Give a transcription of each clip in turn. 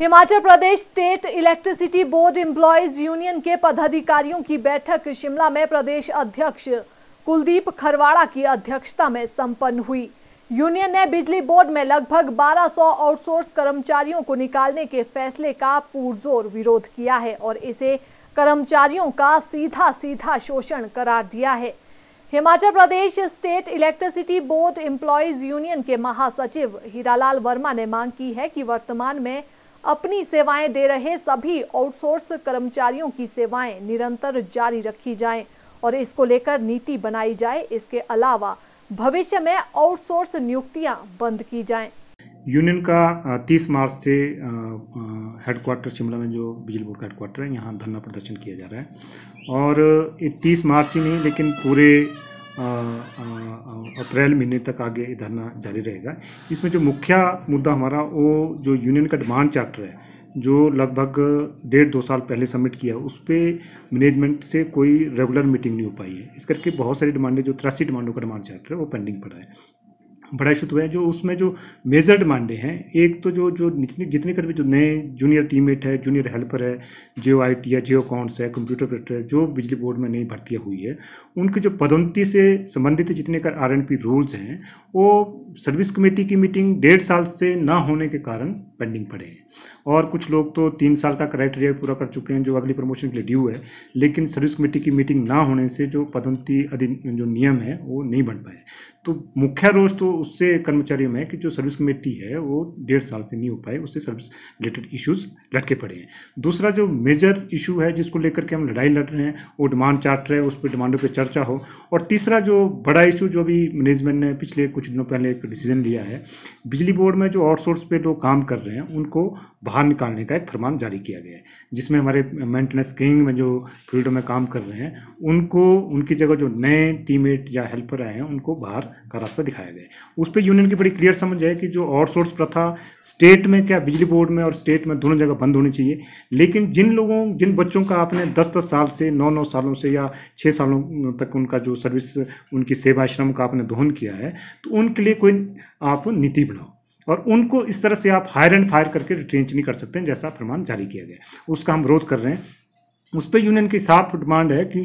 Himachal Pradesh state electricity board employees union के पदाधिकारियों की बैठक शिमला में प्रदेश अध्यक्ष कुलदीप खरवाड़ा की अध्यक्षता में संपन्न हुई यूनियन ने बिजली बोर्ड में लगभग 1200 आउटसोर्स कर्मचारियों को निकालने के फैसले का पुरजोर विरोध किया है और इसे कर्मचारियों का सीधा सीधा शोषण करार दिया है Himachal Pradesh state electricity board employees union के महासचिव हीरालाल वर्मा ने मांग की है कि वर्तमान में अपनी सेवाएं दे रहे सभी आउटसोर्स कर्मचारियों की सेवाएं निरंतर जारी रखी जाए और इसको लेकर नीति बनाई जाए इसके अलावा भविष्य में आउटसोर्स नियुक्तियां बंद की जाएं। यूनियन का 30 मार्च से हेडक्वार्टर शिमला में जो बिजली बोर्ड का हेडक्वार्टर है यहाँ धरना प्रदर्शन किया जा रहा है और 30 मार्च ही नहीं लेकिन पूरे अप्रैल महीने तक आगे धरना जारी रहेगा इसमें जो मुख्य मुद्दा हमारा वो जो यूनियन का डिमांड चार्टर है जो लगभग डेढ़ दो साल पहले सबमिट किया उस पर मैनेजमेंट से कोई रेगुलर मीटिंग नहीं हो पाई है इस करके बहुत सारी डिमांडें जो तिरासी डिमांडों का डिमांड चार्टर है वो पेंडिंग पड़ा है बड़ा शुद्ध तो है जो उसमें जो मेजर्ड मांडे हैं एक तो जो जो जितने कर जो नए जूनियर टीममेट है जूनियर हेल्पर है जियो आई टी है जियो अकाउंट्स है कंप्यूटर ऑपरेटर है जो बिजली बोर्ड में नई भर्तियाँ हुई है उनके जो पदोन्नति से संबंधित जितने कर आर एंड पी रूल्स हैं वो सर्विस कमेटी की मीटिंग डेढ़ साल से ना होने के कारण पेंडिंग पड़े हैं और कुछ लोग तो तीन साल का क्राइटेरिया पूरा कर चुके हैं जो अगली प्रमोशन के लिए ड्यू है लेकिन सर्विस कमेटी की मीटिंग ना होने से जो पदोन्नति अधिन जो नियम है वो नहीं बन पाए तो मुख्य रोज तो उससे कर्मचारियों में कि जो सर्विस कमेटी है वो डेढ़ साल से नहीं हो पाए उससे सर्विस रिलेटेड इश्यूज लटके पड़े हैं दूसरा जो मेजर इशू है जिसको लेकर के हम लड़ाई लड़ रहे हैं वो डिमांड चार्ट है उस पर डिमांडों पर चर्चा हो और तीसरा जो बड़ा इशू जो भी मैनेजमेंट ने पिछले कुछ दिनों पहले एक डिसीजन लिया है बिजली बोर्ड में जो आउटसोर्स पर लोग काम कर रहे हैं उनको बाहर निकालने का एक फरमान जारी किया गया है जिसमें हमारे मेंटेनेंस किंग में जो फील्ड में काम कर रहे हैं उनको उनकी जगह जो नए टीममेट या हेल्पर आए हैं उनको बाहर का रास्ता दिखाया गया उस पर यूनियन की बड़ी क्लियर समझ है कि जो आउटसोर्स प्रथा स्टेट में क्या बिजली बोर्ड में और स्टेट में दोनों जगह बंद होनी चाहिए लेकिन जिन लोगों जिन बच्चों का आपने दस दस साल से नौ नौ सालों से या छः सालों तक उनका जो सर्विस उनकी सेवाश्रम का आपने दोहन किया है तो उनके लिए कोई आप नीति बनाओ और उनको इस तरह से आप हायर एंड फायर करके रिटेंच नहीं कर सकते जैसा प्रमाण जारी किया गया उसका हम विरोध कर रहे हैं उस पर यूनियन की साफ डिमांड है कि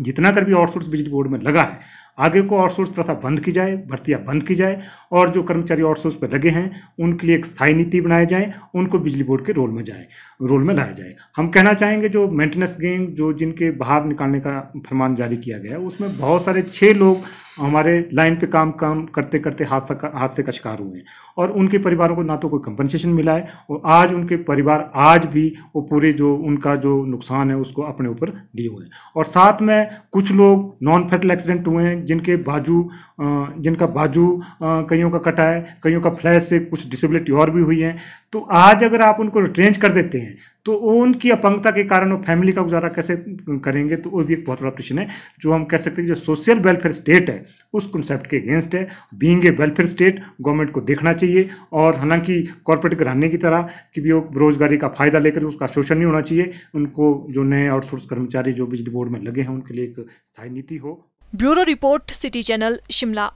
जितना कर भी आउटसोर्स बिजली बोर्ड में लगा है आगे को आउटसोर्स प्रथा बंद की जाए भर्तियां बंद की जाए और जो कर्मचारी आउटसोर्स पर लगे हैं उनके लिए एक स्थायी नीति बनाई जाए उनको बिजली बोर्ड के रोल में जाए रोल में लाया जाए हम कहना चाहेंगे जो मेंटेनेंस गैंग जो जिनके बाहर निकालने का फरमान जारी किया गया उसमें बहुत सारे छः लोग हमारे लाइन पे काम काम करते करते हादसा का हादसे का शिकार हुए हैं और उनके परिवारों को ना तो कोई कंपनसेशन मिला है और आज उनके परिवार आज भी वो पूरे जो उनका जो नुकसान है उसको अपने ऊपर लिए हुए हैं और साथ में कुछ लोग नॉन फेटल एक्सीडेंट हुए हैं जिनके बाजू जिनका बाजू कईयों का कटा है कईयों का फ्लैश से कुछ डिसेबिलिटी और भी हुई है तो आज अगर आप उनको रिट्रेंज कर देते हैं तो उनकी अपंगता के कारण वो फैमिली का गुजारा कैसे करेंगे तो वो भी एक बहुत बड़ा प्रश्न है जो हम कह सकते हैं जो सोशल वेलफेयर स्टेट है उस कंसेप्ट के अगेंस्ट है being a welfare state government को देखना चाहिए और हालांकि कॉरपोरेट घराने की तरह कि भी वो बेरोजगारी का फायदा लेकर उसका शोषण नहीं होना चाहिए उनको जो नए आउटसोर्स कर्मचारी जो बिजली बोर्ड में लगे हैं उनके लिए एक स्थायी नीति हो bureau report city channel Shimla